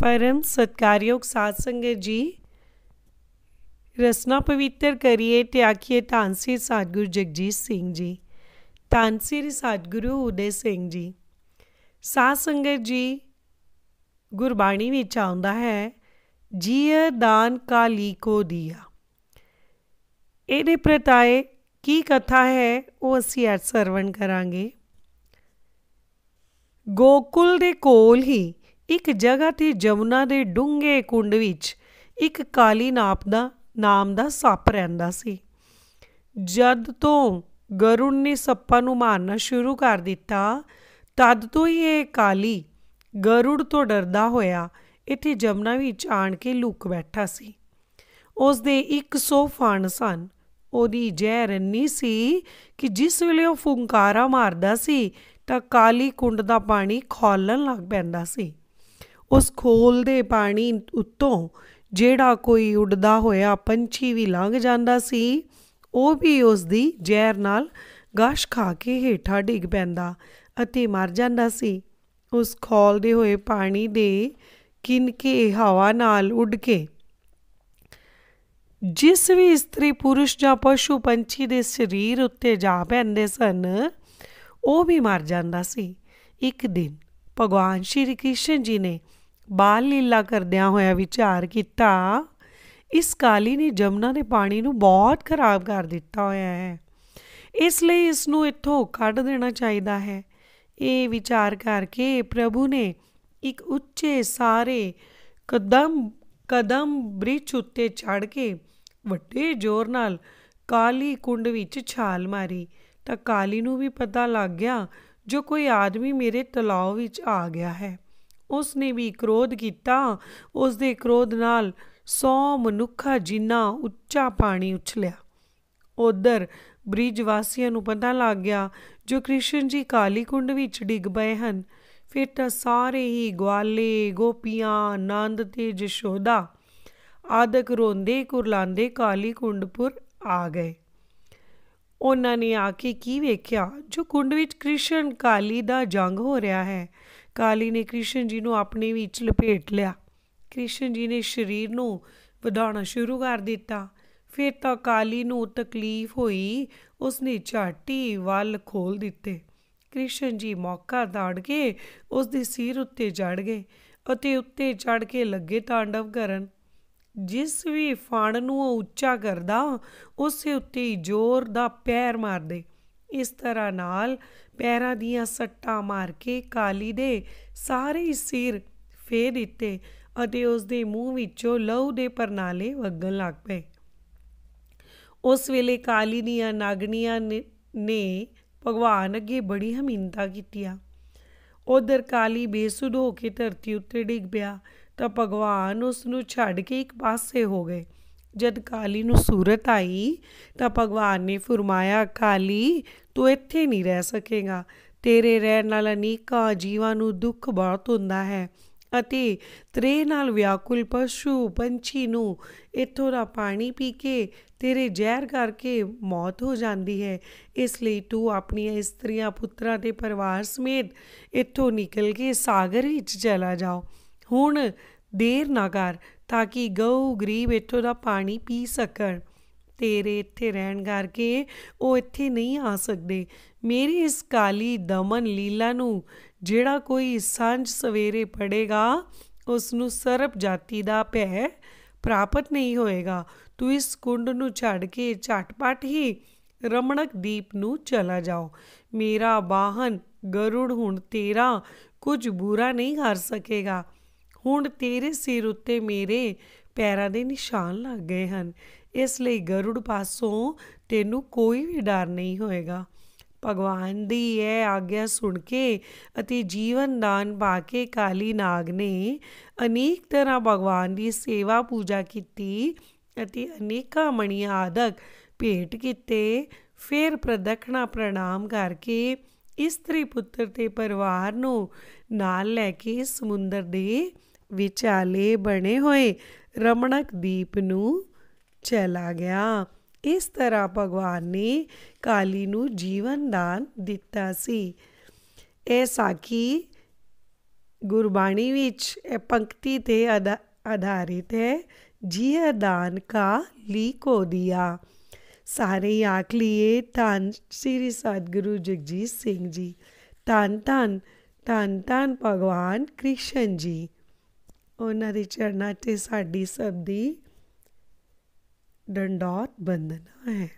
ਪਰਮ ਸਤਕਾਰਯੋਗ ਸਾਧ ਸੰਗਤ ਜੀ ਰਸਨਾ ਪਵਿੱਤਰ ਕਰੀਏ ਤੇ ਆਖੀਏ ਤਾਂਸੀ ਸਾਧਗੁਰੂ ਜਗਜੀਤ ਸਿੰਘ ਜੀ ਤਾਂਸੀ ਸਾਧਗੁਰੂ ਉਦੇ ਸਿੰਘ ਜੀ ਸਾਧ ਸੰਗਤ ਜੀ ਗੁਰਬਾਣੀ ਵਿੱਚ ਆਉਂਦਾ ਹੈ ਜੀਅ ਦਾਨ ਕਾ ਲੀਕੋ ਦਿਆ ਇਹਦੇ ਪ੍ਰਤਾਏ ਕੀ ਕਥਾ ਹੈ ਉਹ ਅਸੀਂ ਅੱਜ ਸਰਵਣ ਕਰਾਂਗੇ ਗੋਕੁਲ ਦੇ ਕੋਲ ਹੀ ਇੱਕ ਜਗ੍ਹਾ ਤੇ ਜਮੁਨਾ ਦੇ ਡੂੰਘੇ ਕੁੰਡ ਵਿੱਚ ਇੱਕ ਕਾਲੀ ਨਾਪ ਦਾ ਨਾਮ ਦਾ ਸੱਪ ਰਹਿੰਦਾ ਸੀ ਜਦ ਤੋਂ ਗਰੁਣ ਨੇ ਸੱਪਾਂ ਨੂੰ ਮਾਰਨਾ ਸ਼ੁਰੂ ਕਰ ਦਿੱਤਾ ਤਦ ਤੋਂ ਹੀ ਇਹ ਕਾਲੀ ਗਰੁੜ ਤੋਂ ਡਰਦਾ ਹੋਇਆ ਇੱਥੇ ਜਮਨਾ ਵਿੱਚ ਆਣ ਕੇ ਲੁਕ ਬੈਠਾ ਸੀ ਉਸ ਦੇ 100 ਫਣ ਸਨ ਉਹਦੀ ਜ਼ਹਿਰ ਨਹੀਂ ਸੀ ਕਿ ਜਿਸ ਵੇਲੇ ਉਹ ਫੁੰਕਾਰਾ ਮਾਰਦਾ ਸੀ ਤਾਂ ਕਾਲੀ ਕੁੰਡ ਦਾ ਪਾਣੀ ਖੋਲਣ ਲੱਗ ਪੈਂਦਾ ਸੀ ਉਸ ਖੋਲ ਦੇ ਪਾਣੀ ਉੱਤੋਂ ਜਿਹੜਾ ਕੋਈ ਉੱਡਦਾ ਹੋਇਆ ਪੰਛੀ ਵੀ ਲੰਘ ਜਾਂਦਾ ਸੀ ਉਹ ਵੀ ਉਸ ਦੀ ਜ਼ਹਿਰ ਨਾਲ ਗਾਸ਼ ਖਾ ਕੇ ਹੇਠਾਂ ਡਿੱਗ ਪੈਂਦਾ ਅਤੇ ਮਰ ਜਾਂਦਾ ਸੀ ਉਸ ਖੋਲ ਦੇ ਹੋਏ ਪਾਣੀ ਦੇ ਕਿਨਕੇ ਹਵਾ ਨਾਲ ਉੱਡ ਕੇ ਜਿਸ ਵੀ ਇਸਤਰੀ ਪੁਰਸ਼ ਜਾਂ ਪਸ਼ੂ ਪੰਛੀ ਦੇ ਸਰੀਰ ਉੱਤੇ ਜਾ ਪੈਂਦੇ ਸਨ ਉਹ ਵੀ ਮਰ ਜਾਂਦਾ ਸੀ ਇੱਕ ਦਿਨ ਭਗਵਾਨ ਸ਼੍ਰੀ ਕ੍ਰਿਸ਼ਨ ਜੀ ਨੇ ਬਾਲ ਲੀਲਾ ਕਰਦਿਆਂ ਹੋਇਆ ਵਿਚਾਰ ਕੀਤਾ ਇਸ ਕਾਲੀ ਨੇ ਜਮਨਾ ਦੇ ਪਾਣੀ ਨੂੰ ਬਹੁਤ ਖਰਾਬ ਕਰ ਦਿੱਤਾ ਹੋਇਆ ਹੈ ਇਸ ਲਈ ਇਸ ਨੂੰ ਇੱਥੋਂ ਕੱਢ ਦੇਣਾ ਚਾਹੀਦਾ ਹੈ ਇਹ ਵਿਚਾਰ ਕਰਕੇ ਪ੍ਰਭੂ ਨੇ ਇੱਕ ਉੱਚੇ ਸਾਰੇ ਕਦਮ ਕਦਮ ਬ੍ਰਿਜ ਉੱਤੇ ਚੜ ਕੇ ਵੱਡੇ ਜ਼ੋਰ ਨਾਲ ਕਾਲੀ ਕੁੰਡ ਵਿੱਚ ਛਾਲ ਮਾਰੀ ਤਾਂ ਕਾਲੀ ਨੂੰ ਵੀ ਪਤਾ ਲੱਗ ਗਿਆ ਜੋ ਕੋਈ ਆਦਮੀ ਮੇਰੇ ਤਲਾਅ ਵਿੱਚ ਆ ਗਿਆ ਹੈ ਉਸ ਨੇ ਵੀ ਕ੍ਰੋਧ ਕੀਤਾ ਉਸ ਦੇ ਕ੍ਰੋਧ ਨਾਲ ਸੌ ਮਨੁੱਖਾ ਜਿੰਨਾ ਉੱਚਾ ਪਾਣੀ ਉਛਲਿਆ ਉਧਰ ਬ੍ਰਿਜ ਵਾਸੀਆਂ ਨੂੰ ਪਤਾ ਲੱਗ ਗਿਆ ਜੋ ਕ੍ਰਿਸ਼ਨ ਜੀ ਕਾਲੀ ਕੁੰਡ ਵਿੱਚ ਡਿੱਗ ਪਏ ਹਨ ਫਿਰ ਤਾਂ ਸਾਰੇ ਹੀ ਗਵਾਲੇ ਗੋਪੀਆਂ ਆਨੰਦ ਤੇ ਜਸ਼ੋਦਾ ਆਦਕ ਰੋਂਦੇ ਕੁਰਲਾਂਦੇ ਕਾਲੀ ਕੁੰਡਪੁਰ ਆ ਗਏ ਉਹਨਾਂ ਨੇ ਆ ਕੇ ਕੀ ਵੇਖਿਆ ਜੋ ਕੁੰਡ ਵਿੱਚ ਕ੍ਰਿਸ਼ਨ ਕਾਲੀ ਦਾ ਜੰਗ ਹੋ ਰਿਹਾ ਹੈ ਕਾਲੀ ਨੇ ਕ੍ਰਿਸ਼ਨ ਜੀ ਨੂੰ ਆਪਣੇ ਵਿੱਚ ਲਪੇਟ ਲਿਆ ਕ੍ਰਿਸ਼ਨ ਜੀ ਨੇ ਸਰੀਰ ਨੂੰ ਵਧਾਉਣਾ ਸ਼ੁਰੂ ਕਰ ਦਿੱਤਾ ਫਿਰ ਤਾਂ ਕਾਲੀ ਨੂੰ ਤਕਲੀਫ ਹੋਈ ਉਸਨੇ ਝਾਟੀ ਵੱਲ ਖੋਲ ਦਿੱਤੇ ਕ੍ਰਿਸ਼ਨ ਜੀ ਮੌਕਾ ਦਾੜ ਕੇ ਉਸ ਦੇ ਸਿਰ ਉੱਤੇ ਚੜ ਗਏ ਅਤੇ ਉੱਤੇ ਚੜ ਕੇ ਲੱਗੇ ਤਾਂਡਵ ਕਰਨ ਜਿਸ ਵੀ ਫਣ ਨੂੰ ਉਹ ਉੱਚਾ ਕਰਦਾ ਉਸੇ ਉੱਤੇ ਜ਼ੋਰ ਦਾ ਪੈਰ ਮਾਰਦੇ ਇਸ ਤਰ੍ਹਾਂ ਨਾਲ ਪੈਰਾਂ ਦੀਆਂ ਸੱਟਾਂ ਮਾਰ ਕੇ ਕਾਲੀ ਦੇ ਸਾਰੇ ਸਿਰ ਫੇਰ ਦਿੱਤੇ ਅਤੇ ਉਸ ਦੇ ਮੂੰਹ ਵਿੱਚੋਂ ਲਹੂ ਦੇ ਪਰਨਾਲੇ ਵਗਣ ਲੱਗ ਪਏ ਉਸ ਵੇਲੇ ਕਾਲੀ ਦੀਆਂ ਨਾਗਣੀਆਂ ਨੇ ਭਗਵਾਨ ਅੱਗੇ ਬੜੀ ਹਮਿੰਤਾ ਕੀਤੀਆ ਉਧਰ ਕਾਲੀ ਬੇਸੁਧ ਹੋ ਕੇ ਧਰਤੀ ਉੱਤੇ ਡਿੱਗ ਪਿਆ ਤਾਂ ਭਗਵਾਨ ਉਸ ਨੂੰ ਛੱਡ ਕੇ ਇੱਕ ਪਾਸੇ ਹੋ ਗਏ ਜਦ ਕਾਲੀ ਨੂੰ ਸੂਰਤ ਆਈ ਤਾਂ ਭਗਵਾਨ ਨੇ ਫਰਮਾਇਆ ਕਾਲੀ ਤੂੰ ਇੱਥੇ ਨਹੀਂ ਰਹਿ ਸਕੇਗਾ ਤੇਰੇ ਰਹਿਣ ਨਾਲ ਅਨੇਕਾਂ ਜੀਵਾਂ ਨੂੰ ਦੁੱਖ ਬਹੁਤ ਹੁੰਦਾ ਹੈ ਅਤੇ ਤਰੇ ਨਾਲ ਵਿਆਕੁਲ ਪਸ਼ੂ ਪੰਛੀ ਨੂੰ ਇਥੋਂ ਦਾ ਪਾਣੀ ਪੀ ਕੇ ਤੇਰੇ ਜ਼ਹਿਰ ਕਰਕੇ ਮੌਤ ਹੋ ਜਾਂਦੀ ਹੈ ਇਸ ਲਈ ਤੂੰ ਆਪਣੀਆਂ ਇਸਤਰੀਆਂ ਪੁੱਤਰਾਂ ਦੇ ਪਰਿਵਾਰ ਸਮੇਤ ਇਥੋਂ ਨਿਕਲ ਕੇ ਸਾਗਰ ਵਿੱਚ ਚਲਾ ਜਾਓ ਹੁਣ ਦੇਰ ਨਾ ਕਰ ਤਾਂ ਕਿ ਗਊ ਗਰੀਬ ਇੱਥੋਂ ਦਾ ਪਾਣੀ ਪੀ ਸਕਣ ਤੇਰੇ ਇੱਥੇ ਰਹਿਣ ਕਰਕੇ ਉਹ ਇੱਥੇ ਨਹੀਂ ਆ ਸਕਦੇ ਮੇਰੀ ਇਸ ਕਾਲੀ ਦਮਨ ਲੀਲਾ ਨੂੰ ਜਿਹੜਾ ਕੋਈ ਸਾਂਝ ਸਵੇਰੇ ਪੜੇਗਾ ਉਸ ਨੂੰ ਸਰਬ ਜਾਤੀ ਦਾ ਭੈ ਪ੍ਰਾਪਤ ਨਹੀਂ ਹੋਏਗਾ ਤੂੰ ਇਸ ਕੁੰਡ ਨੂੰ ਛੱਡ ਕੇ ਝਟਪਟ ਹੀ ਰਮਣਕ ਦੀਪ ਨੂੰ ਚਲਾ ਜਾਓ ਮੇਰਾ ਬਾਹਨ ਗਰੁੜ ਹੁਣ ਤੇਰਾ ਕੁਝ ਬੁਰਾ ਨਹੀਂ ਕਰ ਸਕੇਗਾ ਹੁਣ ਤੇਰੇ ਸਿਰ ਉੱਤੇ ਮੇਰੇ ਪੈਰਾਂ ਦੇ ਨਿਸ਼ਾਨ ਲੱਗ ਗਏ ਹਨ ਇਸ ਲਈ ਗਰੁੜ ਪਾਸੋਂ ਤੈਨੂੰ ਕੋਈ ਵੀ ਡਰ ਨਹੀਂ ਹੋਏਗਾ ਭਗਵਾਨ ਦੀ ਇਹ ਆਗਿਆ ਸੁਣ ਕੇ ਅਤੇ ਜੀਵਨ ਦਾਨ ਪਾ ਕੇ ਕਾਲੀ ਨਾਗ ਨੇ ਅਨੇਕ ਤਰ੍ਹਾਂ ਭਗਵਾਨ ਦੀ ਸੇਵਾ ਪੂਜਾ ਕੀਤੀ ਅਤੇ ਅਨੇਕਾਂ ਮਣੀਆਂ ਆਦਕ ਭੇਟ ਕੀਤੇ ਫਿਰ ਪ੍ਰਦਖਣਾ ਪ੍ਰਣਾਮ ਕਰਕੇ ਇਸਤਰੀ ਪੁੱਤਰ ਤੇ ਪਰਿਵਾਰ ਨੂੰ ਨਾਲ ਲੈ ਕੇ ਸਮੁੰਦਰ ਦੇ ਵਿਚਾਲੇ ਬਣੇ ਹੋਏ ਰਮਣਕ ਦੀਪ ਨੂੰ ਚਲਾ ਗਿਆ ਇਸ ਤਰ੍ਹਾਂ ਭਗਵਾਨ ਨੇ ਕਾਲੀ ਨੂੰ ਜੀਵਨ ਦਾਨ ਦਿੱਤਾ ਸੀ ਐਸਾ ਕਿ ਗੁਰਬਾਣੀ ਵਿੱਚ ਇਹ ਪੰਕਤੀ ਤੇ ਆਧਾਰਿਤ ਹੈ ਜੀਵ ਦਾਨ ਕਾ ਲੀ ਕੋ ਦਿਆ ਸਾਰੇ ਆਖ ਲਿਏ ਤਾਂ ਸ੍ਰੀ ਸਤਗੁਰੂ ਜਗਜੀਤ ਸਿੰਘ ਜੀ ਤਾਂ ਤਾਂ ਤਾਂ ਤਾਂ ਭਗਵਾਨ ਕ੍ਰਿਸ਼ਨ ਜੀ ਉਹਨਾਂ ਦੇ ਚਰਨਾਂ 'ਤੇ ਸਾਡੀ ਸਭ ਦੀ ਡੰਡੌਤ ਬੰਦਨਾ ਹੈ